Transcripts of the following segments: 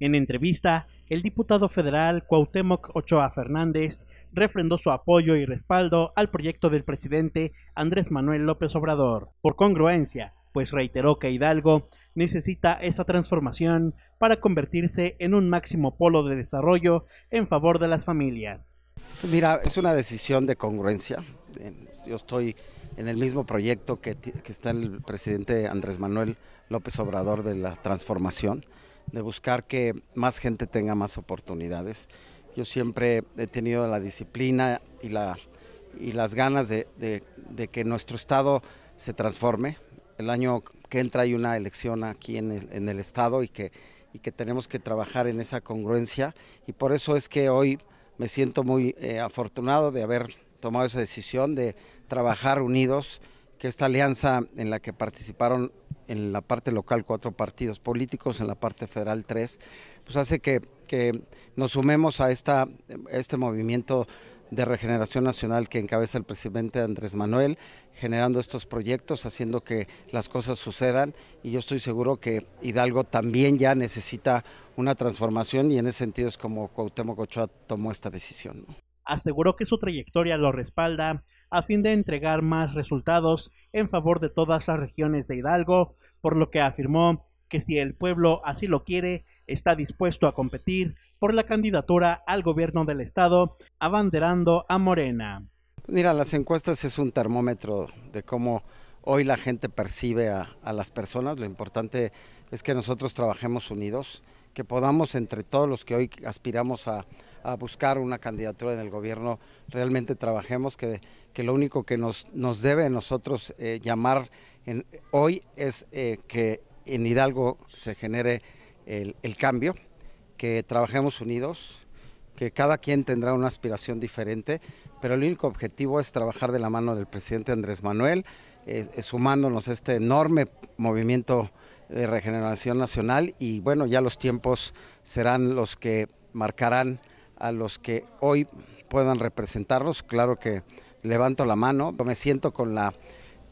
En entrevista, el diputado federal Cuauhtémoc Ochoa Fernández refrendó su apoyo y respaldo al proyecto del presidente Andrés Manuel López Obrador, por congruencia, pues reiteró que Hidalgo necesita esa transformación para convertirse en un máximo polo de desarrollo en favor de las familias. Mira, es una decisión de congruencia. Yo estoy en el mismo proyecto que, que está el presidente Andrés Manuel López Obrador de la transformación de buscar que más gente tenga más oportunidades. Yo siempre he tenido la disciplina y, la, y las ganas de, que nuestro Estado se transforme. El año que entra hay una elección aquí en el, Estado y que, que tenemos que trabajar en esa congruencia y por eso es que hoy me siento muy eh, afortunado de haber tomado esa decisión de trabajar unidos que esta alianza en la que participaron en la parte local cuatro partidos políticos, en la parte federal tres, pues hace que, que nos sumemos a, esta, este movimiento de regeneración nacional que encabeza el presidente Andrés Manuel, generando estos proyectos, haciendo que las cosas sucedan y yo estoy seguro que Hidalgo también ya necesita una transformación y en ese sentido es como Cuauhtémoc Ochoa tomó esta decisión. Aseguró que su trayectoria lo respalda a fin de entregar más resultados en favor de todas las regiones de Hidalgo, por lo que afirmó que si el pueblo así lo quiere, está dispuesto a competir por la candidatura al gobierno del estado, abanderando a Morena. Mira, las encuestas es un termómetro de cómo hoy la gente percibe a, a las personas. Lo importante es que nosotros trabajemos unidos, que podamos entre todos los que hoy aspiramos a, a buscar una candidatura en el gobierno, realmente trabajemos, que, que lo único que nos, debe nosotros eh, llamar hoy es eh, que en Hidalgo se genere el, cambio, que trabajemos unidos, que cada quien tendrá una aspiración diferente, pero el único objetivo es trabajar de la mano del presidente Andrés Manuel, eh, sumándonos a este enorme movimiento de regeneración nacional y bueno, ya los tiempos serán los que marcarán a los que hoy puedan representarlos. Claro que levanto la mano, me siento con la,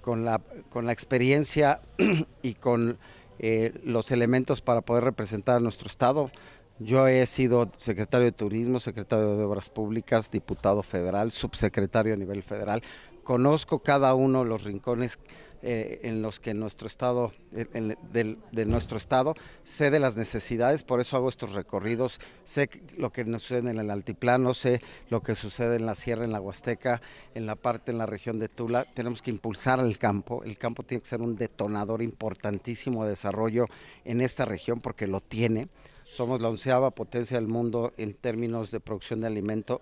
con la, con la experiencia y con eh, los elementos para poder representar a nuestro Estado. Yo he sido secretario de Turismo, secretario de Obras Públicas, diputado federal, subsecretario a nivel federal. Conozco cada uno de los rincones eh, en los que nuestro estado, del, de nuestro estado, sé de las necesidades, por eso hago estos recorridos, sé lo que nos sucede en el altiplano, sé lo que sucede en la sierra, en la Huasteca, en la parte, en la región de Tula. Tenemos que impulsar el campo, el campo tiene que ser un detonador importantísimo de desarrollo en esta región porque lo tiene. Somos la onceava potencia del mundo en términos de producción de alimento.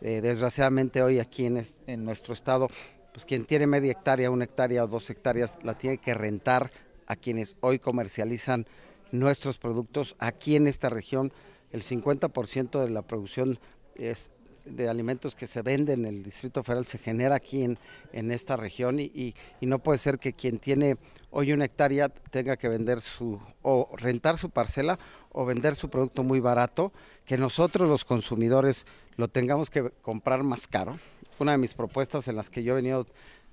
Eh, desgraciadamente hoy aquí en, en nuestro estado pues quien tiene media hectárea, una hectárea o dos hectáreas, la tiene que rentar a quienes hoy comercializan nuestros productos. Aquí en esta región, el 50% de la producción de alimentos que se venden en el Distrito Federal se genera aquí en, esta región y, y, no puede ser que quien tiene hoy una hectárea tenga que vender su o rentar su parcela o vender su producto muy barato, que nosotros los consumidores lo tengamos que comprar más caro. Una de mis propuestas en las que yo he venido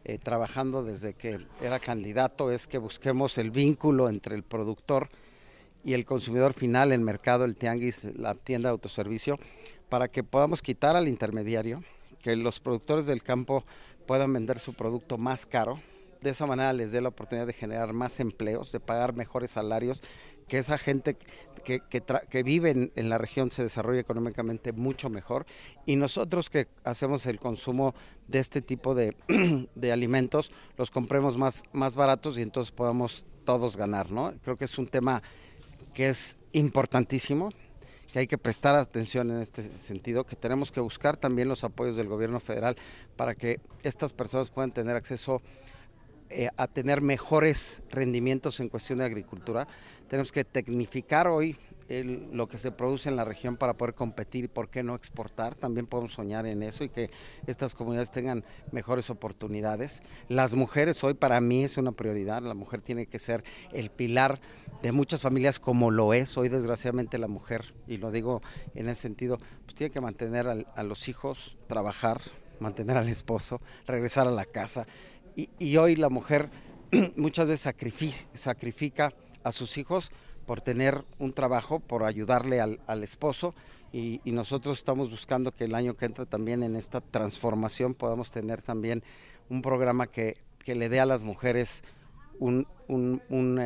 eh, trabajando desde que era candidato es que busquemos el vínculo entre el productor y el consumidor final, el mercado, el tianguis, la tienda de autoservicio, para que podamos quitar al intermediario, que los productores del campo puedan vender su producto más caro. De esa manera les dé la oportunidad de generar más empleos, de pagar mejores salarios que esa gente que, que, vive en, la región se desarrolle económicamente mucho mejor. Y nosotros que hacemos el consumo de este tipo de, alimentos, los compremos más, más baratos y entonces podamos todos ganar, ¿no? Creo que es un tema que es importantísimo, que hay que prestar atención en este sentido, que tenemos que buscar también los apoyos del gobierno federal para que estas personas puedan tener acceso eh, a tener mejores rendimientos en cuestión de agricultura. Tenemos que tecnificar hoy lo que se produce en la región para poder competir y por qué no exportar. También podemos soñar en eso y que estas comunidades tengan mejores oportunidades. Las mujeres hoy para mí es una prioridad. La mujer tiene que ser el pilar de muchas familias como lo es hoy desgraciadamente la mujer. Y lo digo en ese sentido, pues, tiene que mantener a, los hijos, trabajar, mantener al esposo, regresar a la casa. Y, y hoy la mujer muchas veces sacrifica a sus hijos por tener un trabajo, por ayudarle al, esposo y, nosotros estamos buscando que el año que entra también en esta transformación podamos tener también un programa que, le dé a las mujeres una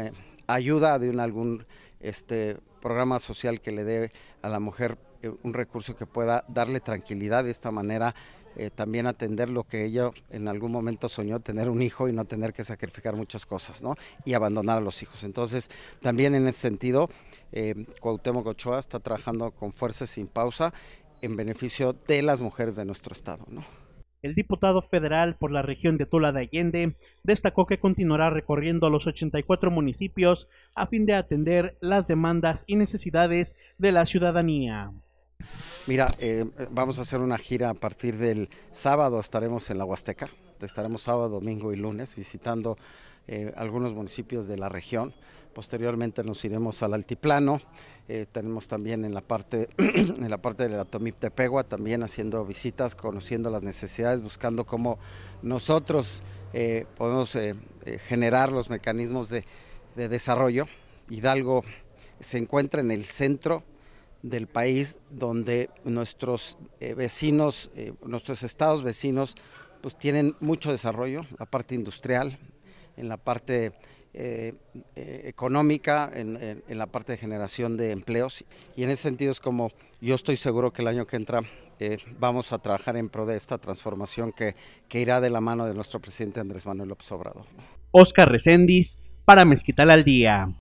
eh, ayuda de algún este, programa social que le dé a la mujer eh, un recurso que pueda darle tranquilidad de esta manera eh, también atender lo que ella en algún momento soñó, tener un hijo y no tener que sacrificar muchas cosas, ¿no? Y abandonar a los hijos. Entonces, también en ese sentido, eh, Cuauhtémoc está trabajando con fuerza sin pausa en beneficio de las mujeres de nuestro estado, El diputado federal por la región de Tula de Allende destacó que continuará recorriendo los 84 municipios a fin de atender las demandas y necesidades de la ciudadanía. Mira, eh, vamos a hacer una gira a partir del sábado, estaremos en la Huasteca, estaremos sábado, domingo y lunes visitando eh, algunos municipios de la región. Posteriormente nos iremos al altiplano, eh, tenemos también en la parte, en la parte de la Tomiptepegua, también haciendo visitas, conociendo las necesidades, buscando cómo nosotros podemos generar los mecanismos de desarrollo. Hidalgo se encuentra en el centro del país donde nuestros eh, vecinos, eh, nuestros estados vecinos, pues tienen mucho desarrollo, la parte industrial, en la parte eh, económica, en, la parte de generación de empleos. Y en ese sentido es como yo estoy seguro que el año que entra vamos a trabajar en pro de esta transformación que, que irá de la mano de nuestro presidente Andrés Manuel López Obrador. Oscar Reséndiz para Mezquital al Día.